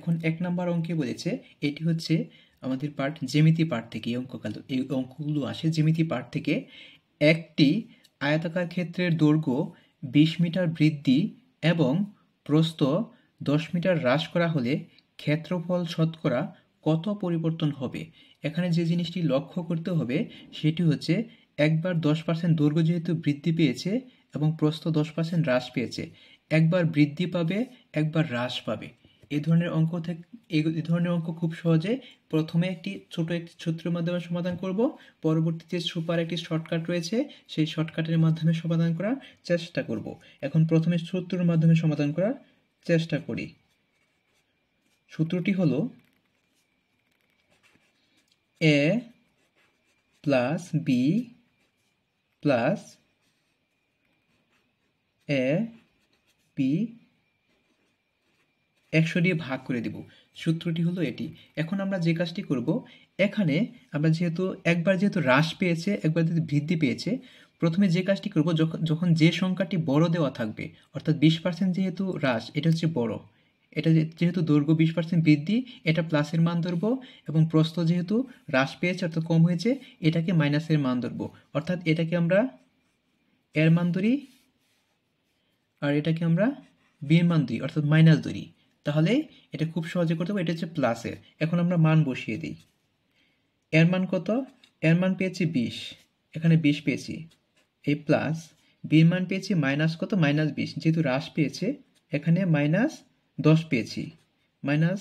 এখন এক নম্বর অঙ্কে বলেছে এটি হচ্ছে আমাদের পার্ট জেমিতি পার্ট থেকে এই অঙ্ককাল এই অঙ্কগুলো আসে জেমিতি পার্ট থেকে একটি আয়তাকার ক্ষেত্রের দৈর্ঘ্য বিশ মিটার বৃদ্ধি এবং প্রস্থ দশ মিটার হ্রাস করা হলে ক্ষেত্রফল শতকরা কত পরিবর্তন হবে এখানে যে জিনিসটি লক্ষ্য করতে হবে সেটি হচ্ছে একবার দশ পার্সেন্ট দৈর্ঘ্য যেহেতু বৃদ্ধি পেয়েছে এবং প্রস্থ দশ পার্সেন্ট হ্রাস পেয়েছে একবার বৃদ্ধি পাবে একবার হ্রাস পাবে এই ধরনের অঙ্ক থেকে এই ধরনের অঙ্ক খুব সহজে প্রথমে একটি ছোট একটি সূত্রের মাধ্যমে সমাধান করব পরবর্তীতে সুপার একটি শর্টকাট রয়েছে সেই শর্টকাটের মাধ্যমে সমাধান করার চেষ্টা করব এখন প্রথমে সূত্রের মাধ্যমে সমাধান করার চেষ্টা করি সূত্রটি হলো A plus B plus A B একশো দিয়ে ভাগ করে দিব সূত্রটি হলো এটি এখন আমরা যে কাজটি করব এখানে আমরা যেহেতু একবার যেহেতু হ্রাস পেয়েছে একবার যেহেতু বৃদ্ধি পেয়েছে প্রথমে যে কাজটি করব যখন যে সংখ্যাটি বড় দেওয়া থাকবে অর্থাৎ বিশ পার্সেন্ট যেহেতু হ্রাস এটা হচ্ছে বড় এটা যেহেতু দৈর্ঘ্য বিশ পার্সেন্ট বৃদ্ধি এটা প্লাসের মান ধরব এবং প্রস্থ যেহেতু হ্রাস পেয়েছে অর্থাৎ কম হয়েছে এটাকে মাইনাসের মান ধরব অর্থাৎ এটাকে আমরা এর মান ধরি আর এটাকে আমরা বিয়ের মান ধরি অর্থাৎ মাইনাস ধরি তাহলে এটা খুব সহজে করতে পারবো এটা হচ্ছে প্লাসের এখন আমরা মান বসিয়ে দিই এর মান কত এর মান পেয়েছি বিশ এখানে বিশ পেয়েছি এই প্লাস বির মান পেয়েছি মাইনাস কত মাইনাস বিশ যেহেতু হ্রাস পেয়েছে এখানে মাইনাস দশ পেয়েছি মাইনাস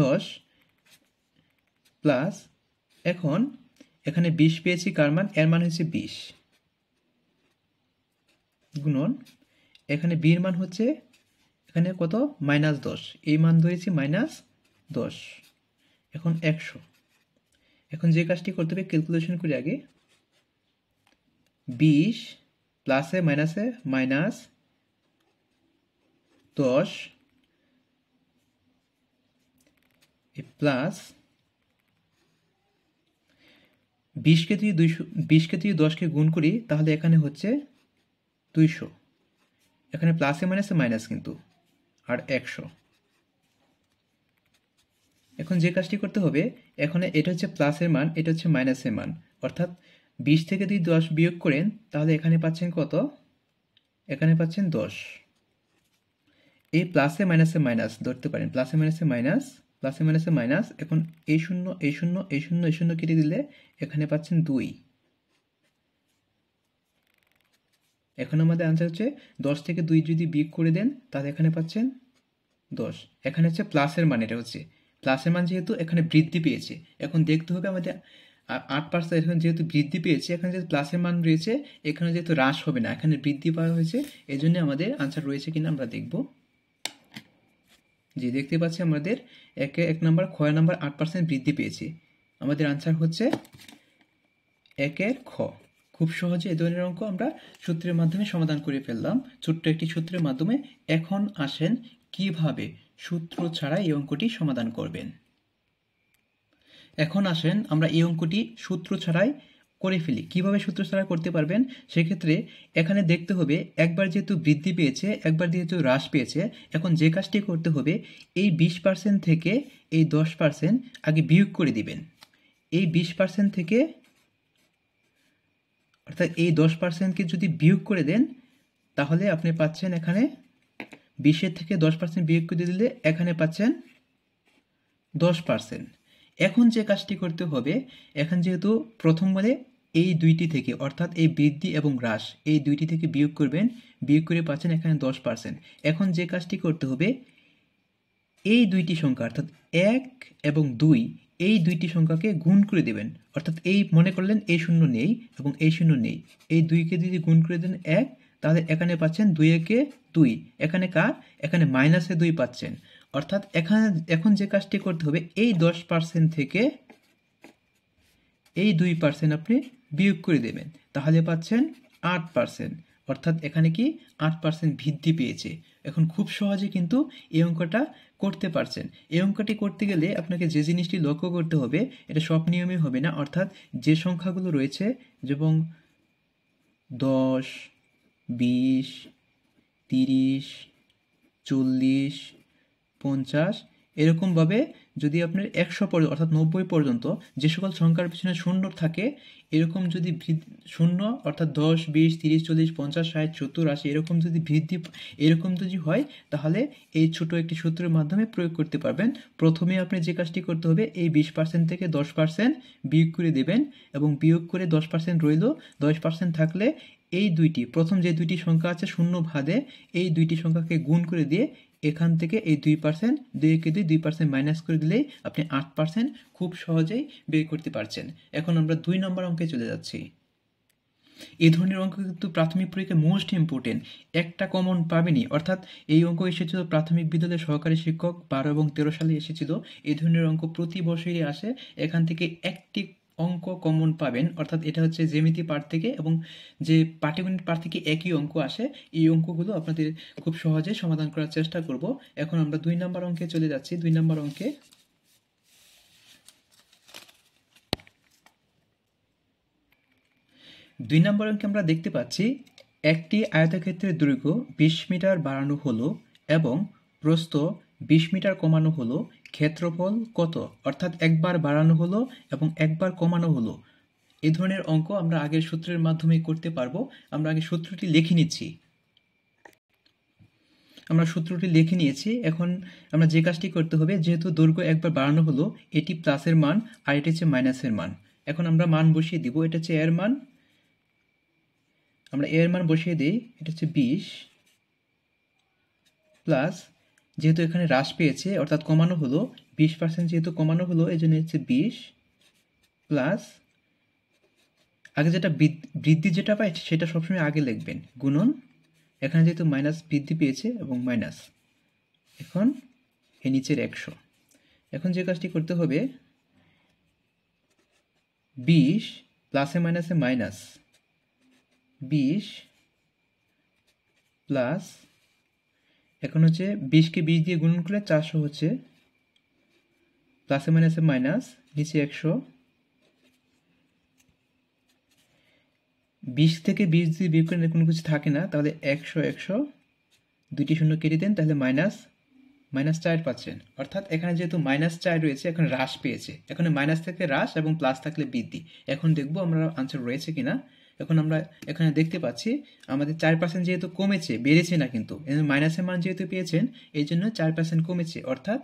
দশ প্লাস এখন এখানে বিশ পেয়েছি কার মান এর মান হচ্ছে বিশ গুণন এখানে বির মান হচ্ছে এখানে কত মাইনাস দশ এই মান ধরেছি মাইনাস দশ এখন একশো এখন যে কাজটি করতে হবে ক্যালকুলেশন করি আগে বিশ প্লাসে মাইনাসে মাইনাস দশ প্লাস বিশকে তুই দুইশো বিশকে তুই দশকে গুণ করি তাহলে এখানে হচ্ছে দুইশো এখানে প্লাসে মাইনাসে মাইনাস কিন্তু আর একশো এখন যে কাজটি করতে হবে এখন এটা হচ্ছে প্লাসের মান এটা হচ্ছে মাইনাসের মান অর্থাৎ বিশ থেকে যদি দশ বিয়োগ করেন তাহলে এখানে পাচ্ছেন কত এখানে পাচ্ছেন দশ এই প্লাসে মাইনাসে মাইনাস ধরতে পারেন প্লাসে মাইনাসে মাইনাস প্লাসে মাইনাসে মাইনাস এখন এই শূন্য এই শূন্য এই শূন্য এই শূন্য কেটে দিলে এখানে পাচ্ছেন দুই এখন আমাদের আনসার হচ্ছে দশ থেকে দুই যদি বিগ করে দেন তাহলে এখানে পাচ্ছেন দশ এখানে হচ্ছে প্লাসের মান এটা হচ্ছে প্লাসের মান যেহেতু এখানে বৃদ্ধি পেয়েছে এখন দেখতে হবে আমাদের আট পার্সেন্ট এখানে যেহেতু বৃদ্ধি পেয়েছে এখানে যেহেতু প্লাসের মান রয়েছে এখানে যেহেতু হ্রাস হবে না এখানে বৃদ্ধি পাওয়া হয়েছে এই জন্য আমাদের আনসার রয়েছে কিনা আমরা দেখব যে দেখতে পাচ্ছি আমাদের একে এক নম্বর খয় নম্বর আট পার্সেন্ট বৃদ্ধি পেয়েছে আমাদের আনসার হচ্ছে একের খ খুব সহজে এ ধরনের অঙ্ক আমরা সূত্রের মাধ্যমে সমাধান করে ফেললাম ছোট্ট একটি সূত্রের মাধ্যমে এখন আসেন কিভাবে সূত্র ছাড়া এই অঙ্কটি সমাধান করবেন এখন আসেন আমরা এই অঙ্কটি সূত্র ছাড়াই করে ফেলি কিভাবে সূত্র ছাড়া করতে পারবেন সেক্ষেত্রে এখানে দেখতে হবে একবার যেহেতু বৃদ্ধি পেয়েছে একবার যেহেতু হ্রাস পেয়েছে এখন যে কাজটি করতে হবে এই বিশ পার্সেন্ট থেকে এই দশ পার্সেন্ট আগে বিয়োগ করে দিবেন এই বিশ পার্সেন্ট থেকে অর্থাৎ এই দশ পার্সেন্টকে যদি বিয়োগ করে দেন তাহলে আপনি পাচ্ছেন এখানে বিশের থেকে দশ পার্সেন্ট বিয়োগ করে দিলে এখানে পাচ্ছেন দশ পার্সেন্ট এখন যে কাজটি করতে হবে এখন যেহেতু প্রথম বলে এই দুইটি থেকে অর্থাৎ এই বৃদ্ধি এবং হ্রাস এই দুইটি থেকে বিয়োগ করবেন বিয়োগ করে পাচ্ছেন এখানে দশ পার্সেন্ট এখন যে কাজটি করতে হবে এই দুইটি সংখ্যা অর্থাৎ এক এবং দুই এই দুইটি সংখ্যাকে গুণ করে দেবেন অর্থাৎ এই মনে করলেন এই শূন্য নেই এবং এই শূন্য নেই এই দুইকে যদি গুণ করে দেন এক তাহলে এখানে পাচ্ছেন দুই একে দুই এখানে কার এখানে মাইনাসে দুই পাচ্ছেন অর্থাৎ এখানে এখন যে কাজটি করতে হবে এই দশ পার্সেন্ট থেকে এই দুই পার্সেন্ট আপনি বিয়োগ করে দেবেন তাহলে পাচ্ছেন আট পার্সেন্ট অর্থাৎ এখানে কি আট পার্সেন্ট বৃদ্ধি পেয়েছে এখন খুব সহজে কিন্তু এই অঙ্কটা করতে পারছেন এই অঙ্কটি করতে গেলে আপনাকে যে জিনিসটি লক্ষ্য করতে হবে এটা সব নিয়মে হবে না অর্থাৎ যে সংখ্যাগুলো রয়েছে যেমন দশ বিশ তিরিশ চল্লিশ পঞ্চাশ এরকমভাবে যদি আপনার একশো পর্যন্ত অর্থাৎ নব্বই পর্যন্ত যে সকল সংখ্যার পিছনে শূন্য থাকে এরকম যদি শূন্য অর্থাৎ দশ বিশ তিরিশ চল্লিশ পঞ্চাশ ষাট সত্তর আশি এরকম যদি বৃদ্ধি এরকম যদি হয় তাহলে এই ছোট একটি সূত্রের মাধ্যমে প্রয়োগ করতে পারবেন প্রথমে আপনি যে কাজটি করতে হবে এই বিশ পার্সেন্ট থেকে দশ পার্সেন্ট বিয়োগ করে দেবেন এবং বিয়োগ করে দশ পার্সেন্ট রইল দশ পার্সেন্ট থাকলে এই দুইটি প্রথম যে দুইটি সংখ্যা আছে শূন্য ভাদে এই দুইটি সংখ্যাকে গুণ করে দিয়ে এখান থেকে এই দুই পার্সেন্ট দুইকে দুই দুই পার্সেন্ট মাইনাস করে দিলেই আপনি আট পার্সেন্ট খুব সহজেই বের করতে পারছেন এখন আমরা দুই নম্বর অঙ্কে চলে যাচ্ছি এই ধরনের অঙ্ক কিন্তু প্রাথমিক পরীক্ষায় মোস্ট ইম্পর্টেন্ট একটা কমন পাবেনি অর্থাৎ এই অঙ্ক এসেছিল প্রাথমিক বিদ্যালয়ের সহকারী শিক্ষক বারো এবং তেরো সালে এসেছিল এই ধরনের অঙ্ক প্রতি বছরই আসে এখান থেকে একটি অঙ্ক কমন পাবেন অর্থাৎ এটা হচ্ছে জেমিতি পার্ট থেকে এবং যে পাটিগণিত পার্ট থেকে একই অঙ্ক আসে এই অঙ্কগুলো আপনাদের খুব সহজে সমাধান করার চেষ্টা করব এখন আমরা দুই নম্বর অঙ্কে চলে যাচ্ছি দুই নম্বর অঙ্কে দুই নম্বর অঙ্কে আমরা দেখতে পাচ্ছি একটি আয়তক্ষেত্রের দৈর্ঘ্য বিশ মিটার বাড়ানো হলো এবং প্রস্থ বিশ মিটার কমানো হলো ক্ষেত্রফল কত অর্থাৎ একবার বাড়ানো হলো এবং একবার কমানো হলো এ ধরনের অঙ্ক আমরা আগের সূত্রের মাধ্যমে করতে পারবো আমরা আগে সূত্রটি লিখে নিচ্ছি আমরা সূত্রটি লিখে নিয়েছি এখন আমরা যে কাজটি করতে হবে যেহেতু দৈর্ঘ্য একবার বাড়ানো হলো এটি প্লাসের মান আর এটা হচ্ছে মাইনাসের মান এখন আমরা মান বসিয়ে দিব এটা হচ্ছে এর মান আমরা এর মান বসিয়ে দিই এটা হচ্ছে বিশ প্লাস যেহেতু এখানে হ্রাস পেয়েছে অর্থাৎ কমানো হলো বিশ পার্সেন্ট যেহেতু কমানো হলো এই জন্য হচ্ছে বিশ প্লাস আগে যেটা বৃদ্ধি যেটা পাই সেটা সবসময় আগে লিখবেন গুণন এখানে যেহেতু মাইনাস বৃদ্ধি পেয়েছে এবং মাইনাস এখন এ নিচের একশো এখন যে কাজটি করতে হবে বিশ প্লাসে মাইনাসে মাইনাস বিশ প্লাস এখন হচ্ছে বিশকে বিশ দিয়ে গুণন করলে চারশো হচ্ছে প্লাসে মাইনাসে মাইনাস নিচে একশো বিশ থেকে বিশ দিয়ে বিয়োগ করলে কোনো কিছু থাকে না তাহলে একশো একশো দুইটি শূন্য কেটে দেন তাহলে মাইনাস মাইনাস চার পাচ্ছেন অর্থাৎ এখানে যেহেতু মাইনাস চার রয়েছে এখন হ্রাস পেয়েছে এখানে মাইনাস থাকলে হ্রাস এবং প্লাস থাকলে বৃদ্ধি এখন দেখবো আমরা আনসার রয়েছে কিনা এখন আমরা এখানে দেখতে পাচ্ছি আমাদের চার পার্সেন্ট যেহেতু কমেছে বেড়েছে না কিন্তু মাইনাসের মান যেহেতু পেয়েছেন এই জন্য চার পার্সেন্ট কমেছে অর্থাৎ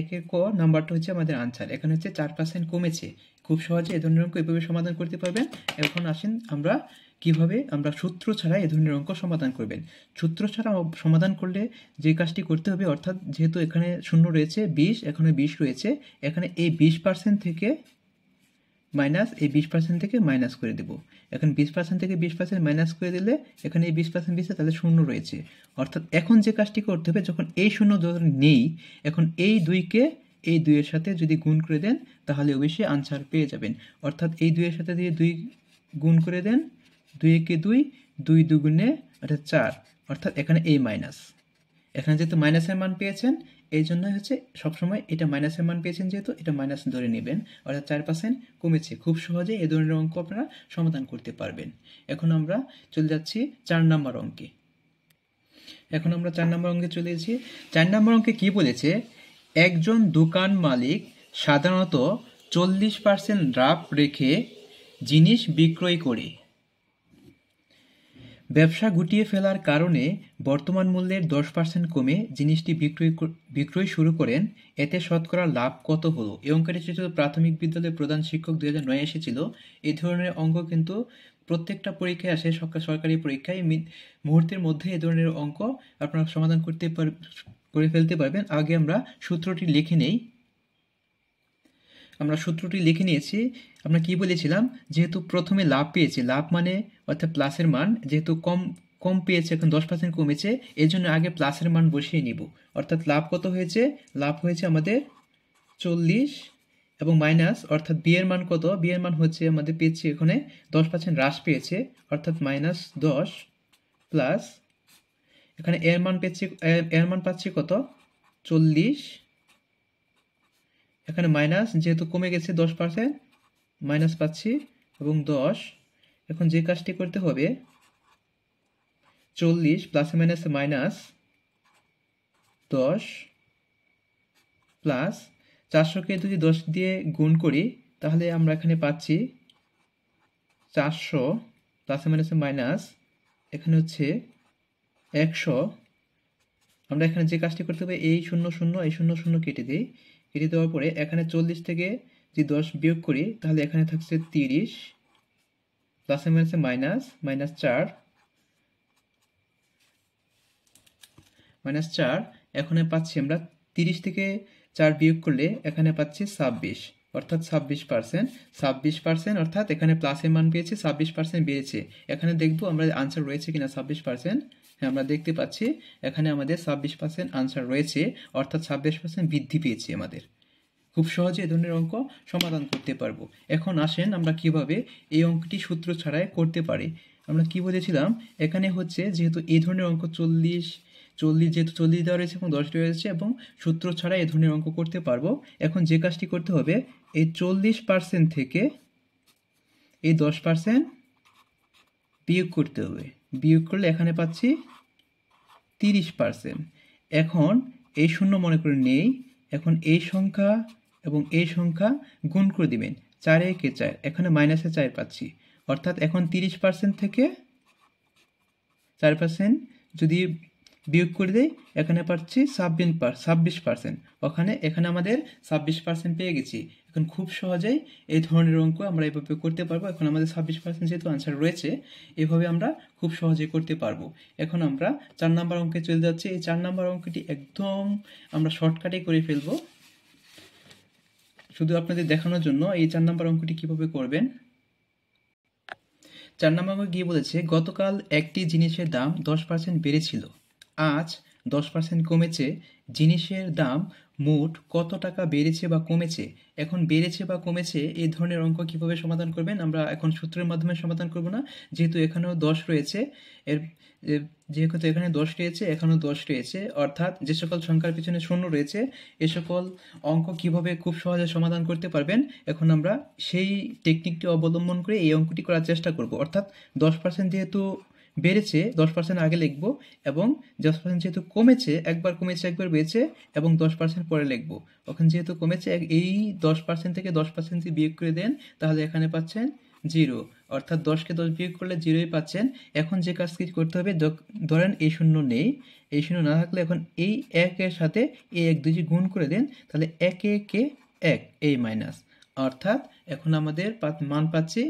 একের ক নাম্বারটা হচ্ছে আমাদের আনসার এখানে হচ্ছে চার পার্সেন্ট কমেছে খুব সহজে এ ধরনের অঙ্ক এভাবে সমাধান করতে পারবেন এখন আসেন আমরা কিভাবে আমরা সূত্র ছাড়া এ ধরনের অঙ্ক সমাধান করবেন সূত্র ছাড়া সমাধান করলে যে কাজটি করতে হবে অর্থাৎ যেহেতু এখানে শূন্য রয়েছে বিশ এখানে বিশ রয়েছে এখানে এই বিশ পার্সেন্ট থেকে মাইনাস এই বিশ পার্সেন্ট থেকে মাইনাস করে দেবো এখন বিশ পার্সেন্ট থেকে বিশ পার্সেন্ট মাইনাস করে দিলে এখানে এই বিশ পার্সেন্ট বিশে তাহলে শূন্য রয়েছে অর্থাৎ এখন যে কাজটি করতে হবে যখন এই শূন্য যখন নেই এখন এই দুইকে এই দুইয়ের সাথে যদি গুণ করে দেন তাহলে অবশ্যই আনসার পেয়ে যাবেন অর্থাৎ এই দুইয়ের সাথে দিয়ে দুই গুণ করে দেন দুই একে দুই দুই দুগুণে অর্থাৎ চার অর্থাৎ এখানে এই মাইনাস এখানে যেহেতু মাইনাসের মান পেয়েছেন এই জন্য হচ্ছে সবসময় এটা মাইনাসের মান পেয়েছেন যেহেতু এটা মাইনাস ধরে নেবেন অর্থাৎ চার পার্সেন্ট কমেছে খুব সহজে এ ধরনের অঙ্ক আপনারা সমাধান করতে পারবেন এখন আমরা চলে যাচ্ছি চার নম্বর অঙ্কে এখন আমরা চার নম্বর অঙ্কে চলে এসেছি চার নম্বর অঙ্কে কি বলেছে একজন দোকান মালিক সাধারণত চল্লিশ পার্সেন্ট ড্রাফ রেখে জিনিস বিক্রয় করে ব্যবসা গুটিয়ে ফেলার কারণে বর্তমান মূল্যের দশ পার্সেন্ট কমে জিনিসটি বিক্রয় বিক্রয় শুরু করেন এতে শতকরা লাভ কত হলো এই অঙ্কটি ছিল প্রাথমিক বিদ্যালয়ের প্রধান শিক্ষক দু হাজার নয় এসেছিল এই ধরনের অঙ্ক কিন্তু প্রত্যেকটা পরীক্ষায় আসে সরকারি পরীক্ষায় মুহূর্তের মধ্যে এ ধরনের অঙ্ক আপনারা সমাধান করতে করে ফেলতে পারবেন আগে আমরা সূত্রটি লিখে নেই আমরা সূত্রটি লিখে নিয়েছি আমরা কি বলেছিলাম যেহেতু প্রথমে লাভ পেয়েছি লাভ মানে অর্থাৎ প্লাসের মান যেহেতু কম কম পেয়েছে এখন দশ পার্সেন্ট কমেছে এই জন্য আগে প্লাসের মান বসিয়ে নিব অর্থাৎ লাভ কত হয়েছে লাভ হয়েছে আমাদের চল্লিশ এবং মাইনাস অর্থাৎ বিয়ের মান কত বিয়ের মান হচ্ছে আমাদের পেয়েছি এখানে দশ পার্সেন্ট হ্রাস পেয়েছে অর্থাৎ মাইনাস দশ প্লাস এখানে এর মান পেয়েছি এর মান পাচ্ছি কত চল্লিশ এখানে মাইনাস যেহেতু কমে গেছে দশ পার্সেন্ট মাইনাস পাচ্ছি এবং দশ এখন যে কাজটি করতে হবে চল্লিশ প্লাস মাইনাস মাইনাস দশ প্লাস চারশোকে যদি দশ দিয়ে গুণ করি তাহলে আমরা এখানে পাচ্ছি চারশো প্লাস মাইনাস মাইনাস এখানে হচ্ছে একশো আমরা এখানে যে কাজটি করতে হবে এই শূন্য শূন্য এই শূন্য শূন্য কেটে দিই এটি দেওয়ার পরে এখানে চল্লিশ থেকে যদি দশ বিয়োগ করি তাহলে এখানে থাকছে তিরিশ প্লাসে মাইনাসে মাইনাস মাইনাস চার মাইনাস চার এখানে পাচ্ছি আমরা তিরিশ থেকে চার বিয়োগ করলে এখানে পাচ্ছি ছাব্বিশ অর্থাৎ ছাব্বিশ পার্সেন্ট ছাব্বিশ পার্সেন্ট অর্থাৎ এখানে প্লাসের মান পেয়েছে ছাব্বিশ পার্সেন্ট বেড়েছে এখানে দেখবো আমরা আনসার রয়েছে কিনা ছাব্বিশ পার্সেন্ট হ্যাঁ আমরা দেখতে পাচ্ছি এখানে আমাদের ছাব্বিশ পার্সেন্ট আনসার রয়েছে অর্থাৎ ছাব্বিশ পার্সেন্ট বৃদ্ধি পেয়েছে আমাদের খুব সহজে এ ধরনের অঙ্ক সমাধান করতে পারবো এখন আসেন আমরা কিভাবে এই অঙ্কটি সূত্র ছাড়াই করতে পারি আমরা কি বলেছিলাম এখানে হচ্ছে যেহেতু এই ধরনের অঙ্ক চল্লিশ চল্লিশ যেহেতু চল্লিশ দেওয়া রয়েছে এবং দশটি রয়েছে এবং সূত্র ছাড়া এ ধরনের অঙ্ক করতে পারবো এখন যে কাজটি করতে হবে এই চল্লিশ পার্সেন্ট থেকে এই দশ পার্সেন্ট বিয়োগ করতে হবে বিয়োগ করলে এখানে পাচ্ছি তিরিশ পার্সেন্ট এখন এই শূন্য মনে করে নেই এখন এই সংখ্যা এবং এই সংখ্যা গুণ করে দিবেন চারে একে চার এখানে মাইনাসে চার পাচ্ছি অর্থাৎ এখন তিরিশ পার্সেন্ট থেকে চার পার্সেন্ট যদি বিয়োগ করে দেয় এখানে পাচ্ছি ছাব্বিশ ছাব্বিশ পার্সেন্ট ওখানে এখানে আমাদের ছাব্বিশ পার্সেন্ট পেয়ে গেছি এখন খুব সহজেই এই ধরনের অঙ্ক আমরা এভাবে করতে পারবো এখন আমাদের ছাব্বিশ পার্সেন্ট যেহেতু আনসার রয়েছে এভাবে আমরা খুব সহজে করতে পারবো এখন আমরা চার নাম্বার অঙ্কে চলে যাচ্ছি এই চার নাম্বার অঙ্কটি একদম আমরা শর্টকাটে করে ফেলবো শুধু আপনাদের দেখানোর জন্য এই চার নাম্বার অঙ্কটি কীভাবে করবেন চার নাম্বার অঙ্ক গিয়ে বলেছে গতকাল একটি জিনিসের দাম দশ পার্সেন্ট বেড়েছিল আজ দশ পার্সেন্ট কমেছে জিনিসের দাম মোট কত টাকা বেড়েছে বা কমেছে এখন বেড়েছে বা কমেছে এই ধরনের অঙ্ক কীভাবে সমাধান করবেন আমরা এখন সূত্রের মাধ্যমে সমাধান করব না যেহেতু এখানেও দশ রয়েছে এর যেহেতু এখানে দশ রয়েছে এখানেও দশ রয়েছে অর্থাৎ যে সকল সংখ্যার পিছনে শূন্য রয়েছে এ সকল অঙ্ক কিভাবে খুব সহজে সমাধান করতে পারবেন এখন আমরা সেই টেকনিকটি অবলম্বন করে এই অঙ্কটি করার চেষ্টা করব অর্থাৎ দশ পার্সেন্ট যেহেতু বেড়েছে দশ পার্সেন্ট আগে লিখব এবং দশ পার্সেন্ট যেহেতু কমেছে একবার কমেছে একবার বেড়েছে এবং দশ পার্সেন্ট পরে লিখব ওখানে যেহেতু কমেছে এই দশ পার্সেন্ট থেকে দশ পার্সেন্ট বিয়োগ করে দেন তাহলে এখানে পাচ্ছেন জিরো অর্থাৎ দশকে দশ বিয়োগ করলে জিরোই পাচ্ছেন এখন যে কাজ কিছু করতে হবে ধরেন এই শূন্য নেই এই শূন্য না থাকলে এখন এই একের সাথে এই এক দুই গুণ করে দেন তাহলে একে একে এক এই মাইনাস অর্থাৎ এখন আমাদের মান পাচ্ছে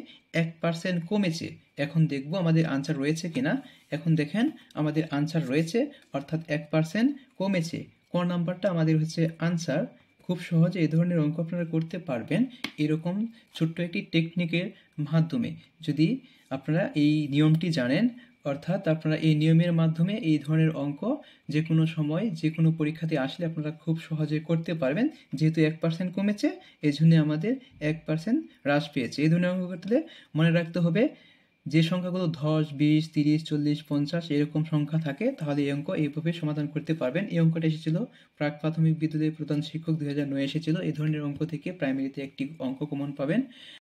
এক পার্সেন্ট কমেছে এখন দেখব আমাদের আনসার রয়েছে কিনা এখন দেখেন আমাদের আনসার রয়েছে অর্থাৎ এক পার্সেন্ট কমেছে ক নাম্বারটা আমাদের হচ্ছে আনসার খুব সহজে এই ধরনের অঙ্ক আপনারা করতে পারবেন এরকম ছোট্ট একটি টেকনিকের মাধ্যমে যদি আপনারা এই নিয়মটি জানেন অর্থাৎ আপনারা এই নিয়মের মাধ্যমে এই ধরনের অঙ্ক যে কোনো সময় যে কোনো পরীক্ষাতে আসলে আপনারা খুব সহজে করতে পারবেন যেহেতু এক পার্সেন্ট কমেছে এই জন্য আমাদের এক পার্সেন্ট হ্রাস পেয়েছে এই ধরনের অঙ্ক করতে মনে রাখতে হবে যে সংখ্যাগুলো দশ বিশ তিরিশ চল্লিশ পঞ্চাশ এরকম সংখ্যা থাকে তাহলে এই অঙ্ক এইভাবে সমাধান করতে পারবেন এই অঙ্কটা এসেছিল প্রাক প্রাথমিক বিদ্যালয়ের প্রধান শিক্ষক দু হাজার নয় এসেছিল এই ধরনের অঙ্ক থেকে প্রাইমারিতে একটি অঙ্ক কমন পাবেন